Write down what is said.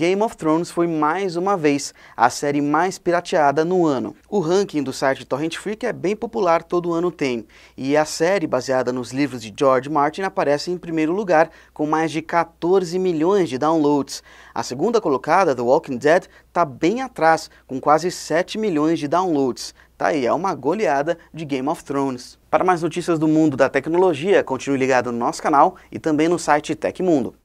Game of Thrones foi mais uma vez a série mais pirateada no ano. O ranking do site Torrent Freak é bem popular, todo ano tem, e a série baseada nos livros de George Martin aparece em primeiro lugar com mais de 14 milhões de downloads. A segunda colocada, The Walking Dead, está bem atrás, com quase 7 milhões de downloads. Tá aí, é uma goleada de Game of Thrones. Para mais notícias do mundo da tecnologia, continue ligado no nosso canal e também no site Tecmundo.